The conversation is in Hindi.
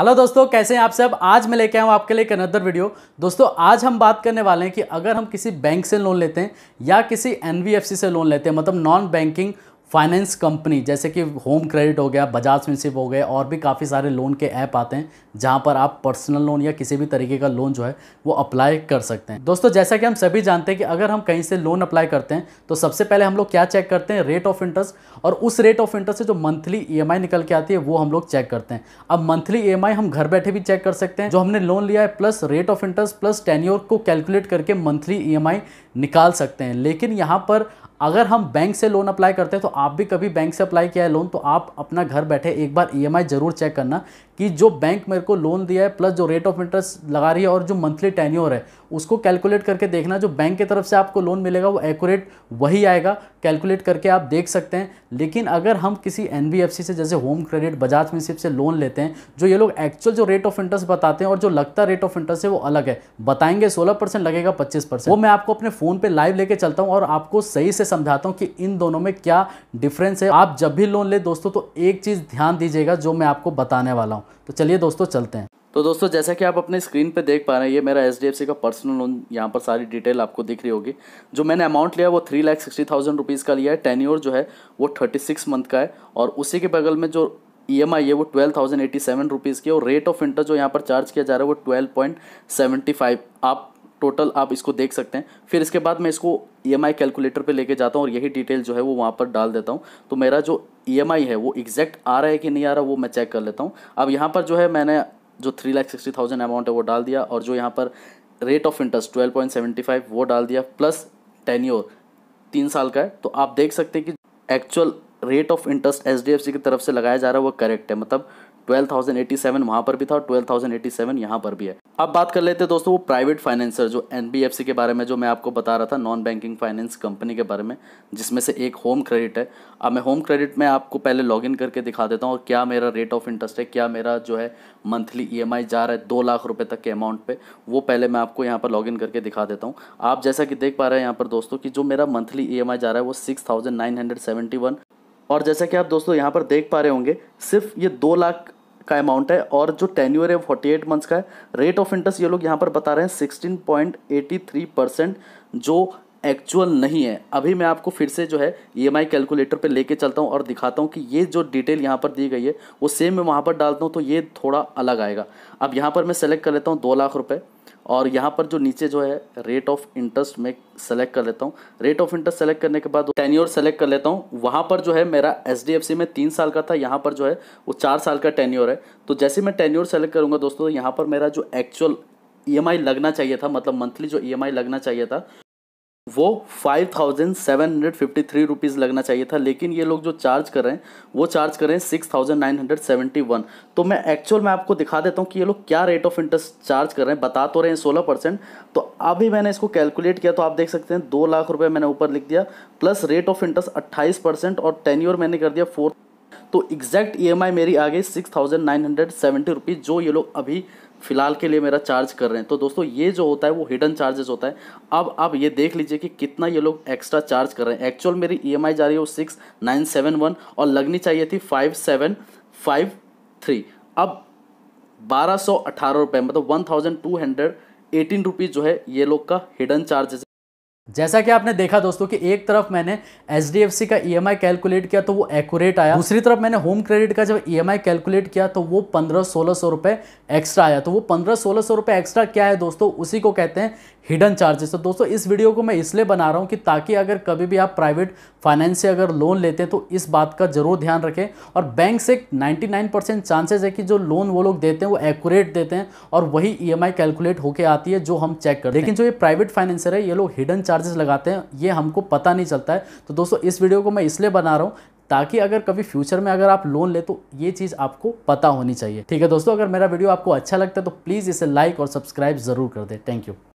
हेलो दोस्तों कैसे हैं आप सब आज मैं लेके आऊँ आपके लिए एक अनदर वीडियो दोस्तों आज हम बात करने वाले हैं कि अगर हम किसी बैंक से लोन लेते हैं या किसी एनबीएफसी से लोन लेते हैं मतलब नॉन बैंकिंग फाइनेंस कंपनी जैसे कि होम क्रेडिट हो गया बजाज फिनसिप हो गए और भी काफ़ी सारे लोन के ऐप आते हैं जहां पर आप पर्सनल लोन या किसी भी तरीके का लोन जो है वो अप्लाई कर सकते हैं दोस्तों जैसा कि हम सभी जानते हैं कि अगर हम कहीं से लोन अप्लाई करते हैं तो सबसे पहले हम लोग क्या चेक करते हैं रेट ऑफ इंटरेस्ट और उस रेट ऑफ इंटरेस्ट से जो मंथली ई e निकल के आती है वो हम लोग चेक करते हैं अब मंथली ई e हम घर बैठे भी चेक कर सकते हैं जो हमने लोन लिया है plus rate of interest plus tenure को कैलकुलेट करके मंथली ई e निकाल सकते हैं लेकिन यहाँ पर अगर हम बैंक से लोन अप्लाई करते हैं तो आप भी कभी बैंक से अप्लाई किया है लोन तो आप अपना घर बैठे एक बार ई e जरूर चेक करना कि जो बैंक मेरे को लोन दिया है प्लस जो रेट ऑफ इंटरेस्ट लगा रही है और जो मंथली टेन्योर है उसको कैलकुलेट करके देखना जो बैंक की तरफ से आपको लोन मिलेगा वो एक्यूरेट वही आएगा कैलकुलेट करके आप देख सकते हैं लेकिन अगर हम किसी एन से जैसे होम क्रेडिट बजाज मिनसिप से लोन लेते हैं जो ये लोग एक्चुअल जो रेट ऑफ इंटरेस्ट बताते हैं और जो लगता रेट ऑफ इंटरेस्ट है वो अलग है बताएंगे सोलह लगेगा पच्चीस वो मैं आपको अपने फ़ोन पर लाइव लेके चलता हूँ और आपको सही से समझाता हूँ कि इन दोनों में क्या डिफरेंस है आप जब भी लोन ले दोस्तों तो एक चीज़ ध्यान दीजिएगा जो मैं आपको बताने वाला हूँ तो चलिए दोस्तों चलते हैं तो दोस्तों जैसा कि आप अपने स्क्रीन पे देख पा रहे हैं ये मेरा एच का पर्सनल लोन यहाँ पर सारी डिटेल आपको दिख रही होगी जो मैंने अमाउंट लिया वो three lakh sixty thousand rupees का लिया है टेन ईयर जो है वो थर्टी सिक्स मंथ का है और उसी के बगल में जो ई एम आई है वो twelve thousand eighty seven rupees की और रेट ऑफ इंटरेस्ट जो यहाँ पर चार्ज किया जा रहा है वो ट्वेल्व पॉइंट सेवेंटी फाइव आप टोटल आप इसको देख सकते हैं फिर इसके बाद मैं इसको ई e कैलकुलेटर पे लेके जाता हूँ और यही डिटेल जो है वो वहाँ पर डाल देता हूँ तो मेरा जो ई e है वो एग्जैक्ट आ रहा है कि नहीं आ रहा वो मैं चेक कर लेता हूँ अब यहाँ पर जो है मैंने जो three lakh sixty thousand amount है वो डाल दिया और जो यहाँ पर rate of interest twelve point seventy five वो डाल दिया प्लस टेन ईयर तीन साल का है तो आप देख सकते हैं कि actual rate of interest H की तरफ से लगाया जा रहा है वो करेक्ट है मतलब 12,087 थाउजेंड एटी सेवन वहाँ पर भी था और 12,087 थाउजेंड एटी सेवन यहाँ पर भी है अब बात कर लेते हैं दोस्तों वो प्राइवेट फाइनेंसर जो एन बी एफ सी के बारे में जो मैं आपको बता रहा था नॉन बैंकिंग फाइनेंस कंपनी के बारे में जिसमें से एक होम क्रेडिट है अब मैं होम क्रेडिट में आपको पहले लॉग इन करके दिखा देता हूँ क्या मेरा रेट ऑफ इंटरेस्ट है क्या मेरा जो है मंथली ई एम आई जा रहा है दो लाख रुपये तक के अमाउंट पे वो पहले मैं आपको यहाँ पर लॉग इन करके दिखा देता हूँ आप जैसा कि देख पा रहे हैं यहाँ पर दोस्तों की जो मेरा मंथली ई एम आई जा रहा है वो six thousand nine hundred seventy one और जैसा कि आप दोस्तों यहाँ पर देख पा रहे होंगे सिर्फ ये दो लाख का अमाउंट है और जो टेन्यूर है फोर्टी एट मंथ्स का है रेट ऑफ इंटरेस्ट ये लोग यहाँ पर बता रहे हैं sixteen point eighty three percent जो एक्चुअल नहीं है अभी मैं आपको फिर से जो है ई e कैलकुलेटर पे लेके चलता हूँ और दिखाता हूँ कि ये जो डिटेल यहाँ पर दी गई है वो सेम मैं वहाँ पर डालता हूँ तो ये थोड़ा अलग आएगा अब यहाँ पर मैं सेलेक्ट कर लेता हूँ दो लाख रुपये और यहाँ पर जो नीचे जो है रेट ऑफ इंटरेस्ट मैं सेलेक्ट कर लेता हूँ रेट ऑफ इंटरेस्ट सेलेक्ट करने के बाद टेन्योर सेलेक्ट कर लेता हूँ वहाँ पर जो है मेरा एच डी में तीन साल का था यहाँ पर जो है वो चार साल का टेन्योर है तो जैसे मैं टेन्योर सेलेक्ट करूँगा दोस्तों यहाँ पर मेरा जो एक्चुअल ई e लगना चाहिए था मतलब मंथली जो ई e लगना चाहिए था वो five thousand seven hundred fifty three rupees लगना चाहिए था लेकिन ये लोग जो चार्ज कर रहे हैं वो चार्ज कर रहे हैं six thousand nine hundred seventy one तो मैं एक्चुअल मैं आपको दिखा देता हूँ कि ये लोग क्या रेट ऑफ इंटरेस्ट चार्ज कर रहे हैं बता तो रहे हैं सोलह परसेंट तो अभी मैंने इसको कैलकुलेट किया तो आप देख सकते हैं दो लाख रुपये मैंने ऊपर लिख दिया प्लस रेट ऑफ इंटरेस्ट अट्ठाईस परसेंट और टेन्योर मैंने कर दिया फोर तो एग्जैक्ट ई e मेरी आ गई six thousand nine hundred seventy rupees जो ये लोग अभी फ़िलहाल के लिए मेरा चार्ज कर रहे हैं तो दोस्तों ये जो होता है वो हिडन चार्जेस होता है अब आप ये देख लीजिए कि कितना ये लोग एक्स्ट्रा चार्ज कर रहे हैं एक्चुअल मेरी ई जा रही है वो सिक्स नाइन सेवन वन और लगनी चाहिए थी फाइव सेवन फाइव थ्री अब बारह सौ अठारह रुपये मतलब one thousand two hundred eighteen rupees जो है ये लोग का हिडन चार्जेस जैसा कि आपने देखा दोस्तों कि एक तरफ मैंने एच का ई e कैलकुलेट किया तो वो एक्यूरेट आया दूसरी तरफ मैंने होम क्रेडिट का जब ई e कैलकुलेट किया तो वो पंद्रह सोलह सौ रुपये एक्स्ट्रा आया तो वो पंद्रह सोलह सौ रुपये एक्स्ट्रा क्या है दोस्तों उसी को कहते हैं हिडन चार्जेस तो दोस्तों इस वीडियो को मैं इसलिए बना रहा हूँ कि ताकि अगर कभी भी आप प्राइवेट फाइनेंस से अगर लोन लेते हैं तो इस बात का जरूर ध्यान रखें और बैंक से नाइन परसेंट चांसेज है कि जो लोन वो लोग देते हैं वो एक्यूरेट देते हैं और वही ई कैलकुलेट होकर आती है जो हम चेक करते हैं लेकिन जो ये प्राइवेट फाइनेंसर है ये लोग हिडन चार्ज चार्जेस लगाते हैं ये हमको पता नहीं चलता है तो दोस्तों इस वीडियो को मैं इसलिए बना रहा हूँ ताकि अगर कभी फ्यूचर में अगर आप लोन ले तो ये चीज़ आपको पता होनी चाहिए ठीक है दोस्तों अगर मेरा वीडियो आपको अच्छा लगता है तो प्लीज़ इसे लाइक और सब्सक्राइब ज़रूर कर दें थैंक यू